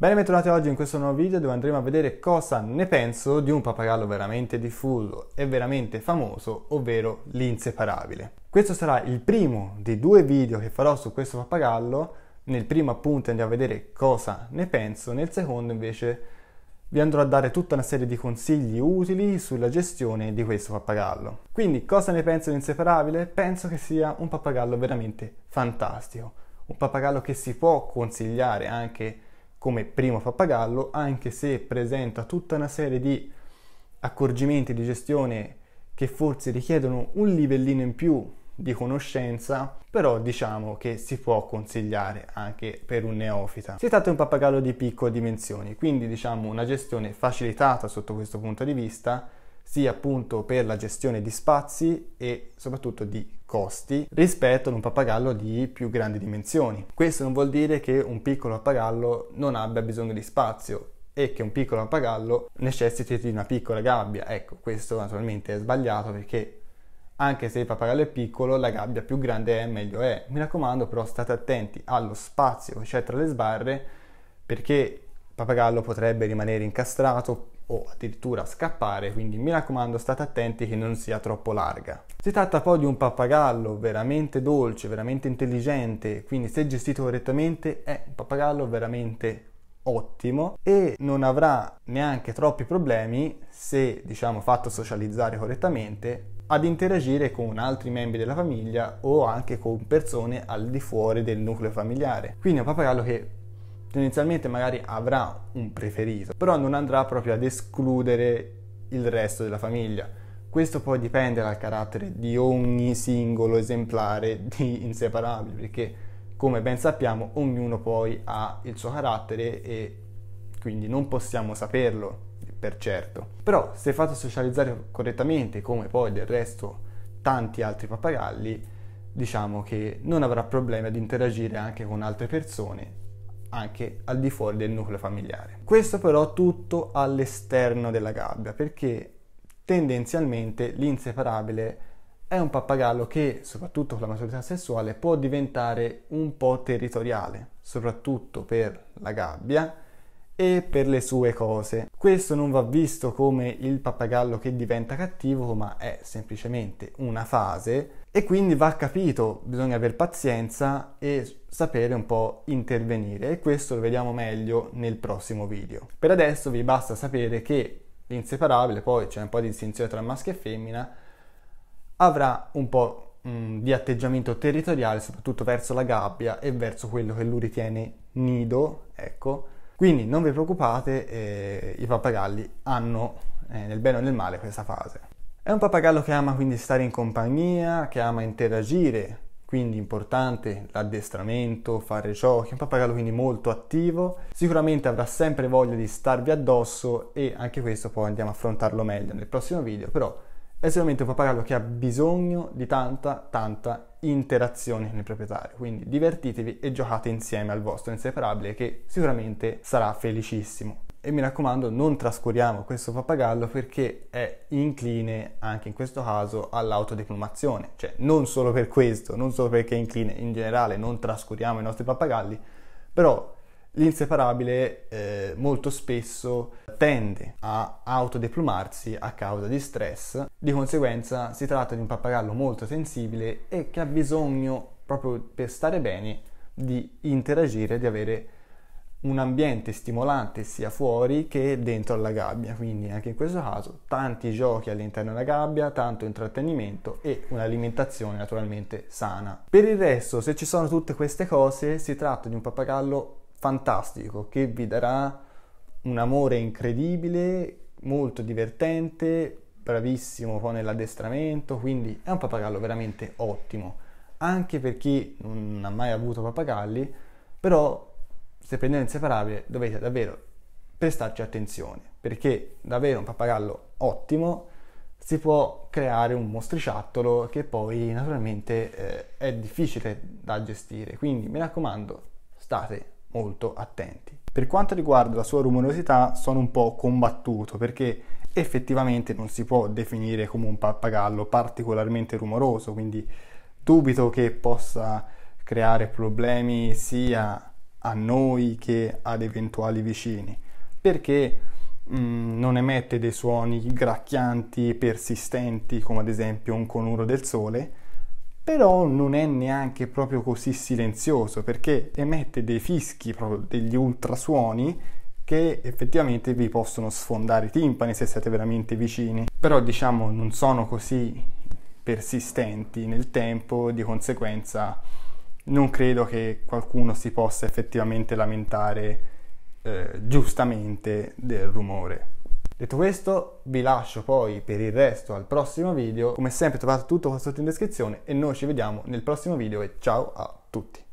Bene, bentornati oggi in questo nuovo video dove andremo a vedere cosa ne penso di un pappagallo veramente diffuso e veramente famoso, ovvero l'inseparabile. Questo sarà il primo dei due video che farò su questo pappagallo, nel primo appunto andiamo a vedere cosa ne penso, nel secondo invece vi andrò a dare tutta una serie di consigli utili sulla gestione di questo pappagallo. Quindi cosa ne penso di inseparabile? Penso che sia un pappagallo veramente fantastico, un pappagallo che si può consigliare anche a come primo pappagallo, anche se presenta tutta una serie di accorgimenti di gestione che forse richiedono un livellino in più di conoscenza, però diciamo che si può consigliare anche per un neofita. Si tratta di un pappagallo di piccole dimensioni, quindi diciamo una gestione facilitata sotto questo punto di vista, sia appunto per la gestione di spazi e soprattutto di costi rispetto ad un pappagallo di più grandi dimensioni. Questo non vuol dire che un piccolo pappagallo non abbia bisogno di spazio e che un piccolo pappagallo necessiti di una piccola gabbia. Ecco, questo naturalmente è sbagliato perché anche se il pappagallo è piccolo, la gabbia più grande è meglio è. Mi raccomando però state attenti allo spazio che c'è tra le sbarre perché pappagallo potrebbe rimanere incastrato o addirittura scappare, quindi mi raccomando state attenti che non sia troppo larga. Si tratta poi di un pappagallo veramente dolce, veramente intelligente, quindi se gestito correttamente è un pappagallo veramente ottimo e non avrà neanche troppi problemi se diciamo fatto socializzare correttamente ad interagire con altri membri della famiglia o anche con persone al di fuori del nucleo familiare. Quindi è un pappagallo che tendenzialmente magari avrà un preferito, però non andrà proprio ad escludere il resto della famiglia. Questo poi dipende dal carattere di ogni singolo esemplare di inseparabili, perché come ben sappiamo ognuno poi ha il suo carattere e quindi non possiamo saperlo per certo. Però se fate socializzare correttamente, come poi del resto tanti altri pappagalli, diciamo che non avrà problemi ad interagire anche con altre persone anche al di fuori del nucleo familiare. Questo però tutto all'esterno della gabbia perché tendenzialmente l'inseparabile è un pappagallo che, soprattutto con la maturità sessuale, può diventare un po' territoriale, soprattutto per la gabbia, e per le sue cose. Questo non va visto come il pappagallo che diventa cattivo, ma è semplicemente una fase e quindi va capito, bisogna avere pazienza e sapere un po' intervenire e questo lo vediamo meglio nel prossimo video. Per adesso vi basta sapere che l'inseparabile, poi c'è un po' di distinzione tra maschio e femmina, avrà un po' mm, di atteggiamento territoriale soprattutto verso la gabbia e verso quello che lui ritiene nido, ecco, quindi non vi preoccupate, eh, i pappagalli hanno eh, nel bene o nel male questa fase. È un pappagallo che ama quindi stare in compagnia, che ama interagire, quindi importante l'addestramento, fare giochi, è un pappagallo quindi molto attivo. Sicuramente avrà sempre voglia di starvi addosso e anche questo poi andiamo a affrontarlo meglio nel prossimo video, però è sicuramente un pappagallo che ha bisogno di tanta, tanta interazione con il proprietario. Quindi divertitevi e giocate insieme al vostro inseparabile che sicuramente sarà felicissimo. E mi raccomando, non trascuriamo questo pappagallo perché è incline anche in questo caso all'autodeplumazione. Cioè, non solo per questo, non solo perché è incline in generale, non trascuriamo i nostri pappagalli, però L'inseparabile eh, molto spesso tende a autodeplumarsi a causa di stress, di conseguenza si tratta di un pappagallo molto sensibile e che ha bisogno, proprio per stare bene, di interagire, di avere un ambiente stimolante sia fuori che dentro la gabbia, quindi anche in questo caso tanti giochi all'interno della gabbia, tanto intrattenimento e un'alimentazione naturalmente sana. Per il resto, se ci sono tutte queste cose, si tratta di un pappagallo fantastico che vi darà un amore incredibile, molto divertente, bravissimo poi nell'addestramento, quindi è un pappagallo veramente ottimo. Anche per chi non ha mai avuto pappagalli, però se prendete inseparabile dovete davvero prestarci attenzione, perché davvero un pappagallo ottimo si può creare un mostriciattolo che poi naturalmente eh, è difficile da gestire. Quindi mi raccomando, state molto attenti. Per quanto riguarda la sua rumorosità sono un po' combattuto perché effettivamente non si può definire come un pappagallo particolarmente rumoroso, quindi dubito che possa creare problemi sia a noi che ad eventuali vicini, perché mh, mm, non emette dei suoni gracchianti persistenti come ad esempio un conuro del sole, però non è neanche proprio così silenzioso perché emette dei fischi, proprio degli ultrasuoni che effettivamente vi possono sfondare i timpani se siete veramente vicini, però diciamo non sono così persistenti nel tempo, di conseguenza non credo che qualcuno si possa effettivamente lamentare eh, giustamente del rumore. Detto questo vi lascio poi per il resto al prossimo video, come sempre trovate tutto qua sotto in descrizione e noi ci vediamo nel prossimo video e ciao a tutti!